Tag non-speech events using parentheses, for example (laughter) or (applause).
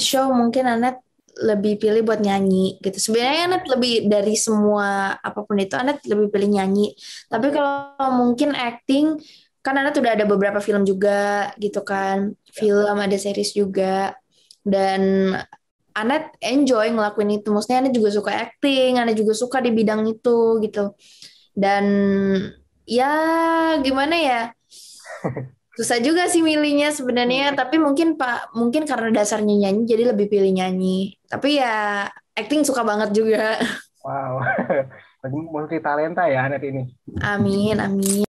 show mungkin Anet lebih pilih buat nyanyi gitu. Sebenarnya Anet lebih dari semua apapun itu Anet lebih pilih nyanyi. Tapi kalau mungkin acting kan Anet udah ada beberapa film juga gitu kan. Film ada series juga dan Anet enjoy ngelakuin itu. Maksudnya Anet juga suka acting, Anet juga suka di bidang itu gitu. Dan ya gimana ya? (laughs) susah juga sih milihnya sebenarnya hmm. tapi mungkin pak mungkin karena dasarnya nyanyi jadi lebih pilih nyanyi tapi ya acting suka banget juga wow (laughs) lagi multi talenta ya anak ini amin amin